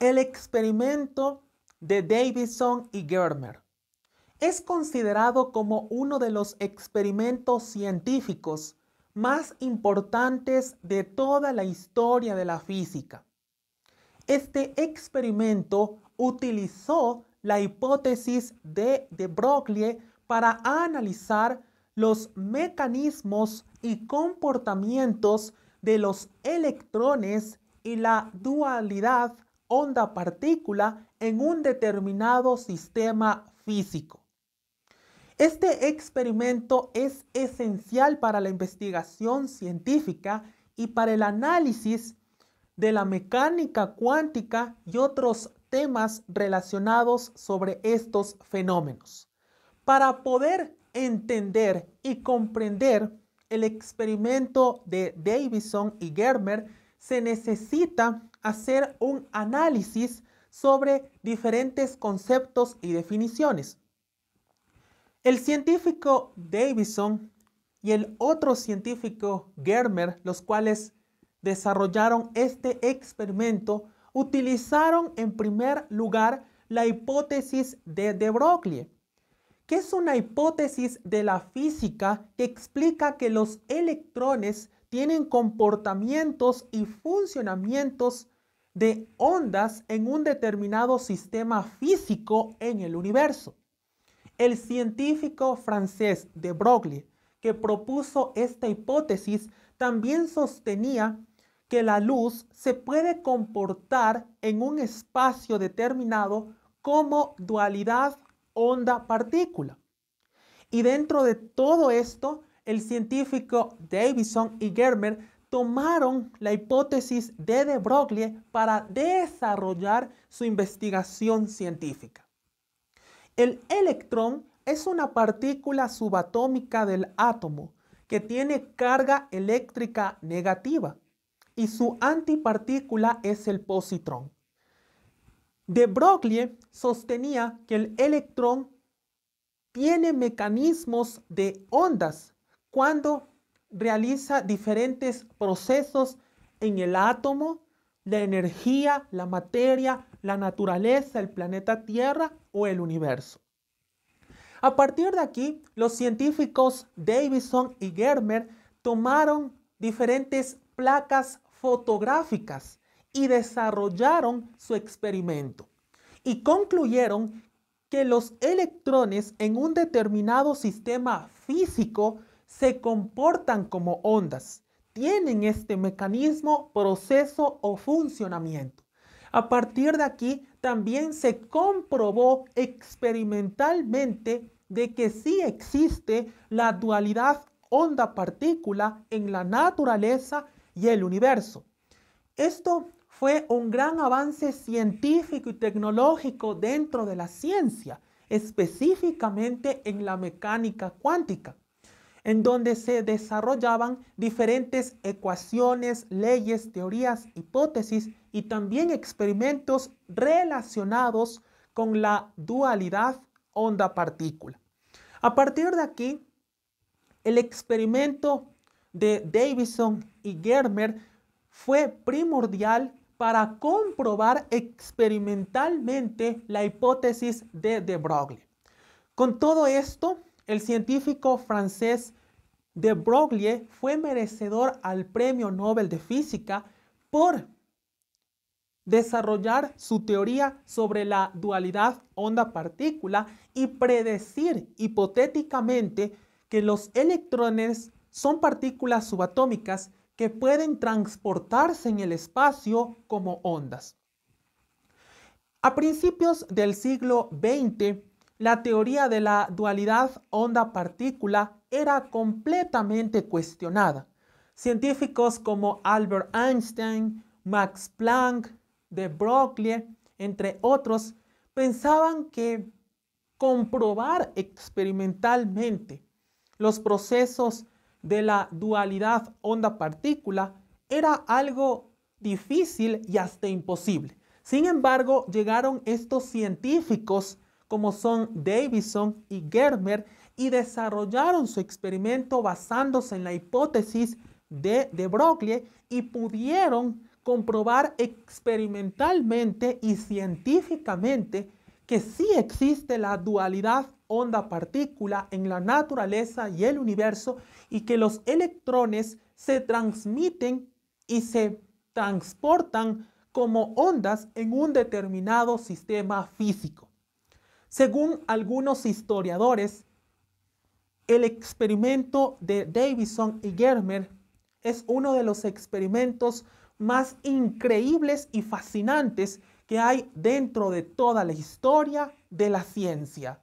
el experimento de Davidson y Germer. Es considerado como uno de los experimentos científicos más importantes de toda la historia de la física. Este experimento utilizó la hipótesis de de Broglie para analizar los mecanismos y comportamientos de los electrones y la dualidad onda partícula en un determinado sistema físico. Este experimento es esencial para la investigación científica y para el análisis de la mecánica cuántica y otros temas relacionados sobre estos fenómenos. Para poder entender y comprender el experimento de Davison y Germer, se necesita hacer un análisis sobre diferentes conceptos y definiciones. El científico Davison y el otro científico Germer, los cuales desarrollaron este experimento, utilizaron en primer lugar la hipótesis de de Broglie, que es una hipótesis de la física que explica que los electrones tienen comportamientos y funcionamientos de ondas en un determinado sistema físico en el universo. El científico francés de Broglie, que propuso esta hipótesis, también sostenía que la luz se puede comportar en un espacio determinado como dualidad onda-partícula. Y dentro de todo esto el científico Davison y Germer tomaron la hipótesis de de Broglie para desarrollar su investigación científica. El electrón es una partícula subatómica del átomo que tiene carga eléctrica negativa y su antipartícula es el positrón. De Broglie sostenía que el electrón tiene mecanismos de ondas cuando realiza diferentes procesos en el átomo, la energía, la materia, la naturaleza, el planeta Tierra o el universo. A partir de aquí, los científicos Davison y Germer tomaron diferentes placas fotográficas y desarrollaron su experimento y concluyeron que los electrones en un determinado sistema físico se comportan como ondas, tienen este mecanismo, proceso o funcionamiento. A partir de aquí, también se comprobó experimentalmente de que sí existe la dualidad onda-partícula en la naturaleza y el universo. Esto fue un gran avance científico y tecnológico dentro de la ciencia, específicamente en la mecánica cuántica en donde se desarrollaban diferentes ecuaciones, leyes, teorías, hipótesis y también experimentos relacionados con la dualidad onda-partícula. A partir de aquí, el experimento de Davison y Germer fue primordial para comprobar experimentalmente la hipótesis de de Broglie. Con todo esto, el científico francés de Broglie fue merecedor al Premio Nobel de Física por desarrollar su teoría sobre la dualidad onda-partícula y predecir hipotéticamente que los electrones son partículas subatómicas que pueden transportarse en el espacio como ondas. A principios del siglo XX, la teoría de la dualidad onda-partícula era completamente cuestionada. Científicos como Albert Einstein, Max Planck, de Broglie, entre otros, pensaban que comprobar experimentalmente los procesos de la dualidad onda-partícula era algo difícil y hasta imposible. Sin embargo, llegaron estos científicos como son Davison y Germer y desarrollaron su experimento basándose en la hipótesis de de Broglie y pudieron comprobar experimentalmente y científicamente que sí existe la dualidad onda-partícula en la naturaleza y el universo y que los electrones se transmiten y se transportan como ondas en un determinado sistema físico. Según algunos historiadores, el experimento de Davison y Germer es uno de los experimentos más increíbles y fascinantes que hay dentro de toda la historia de la ciencia.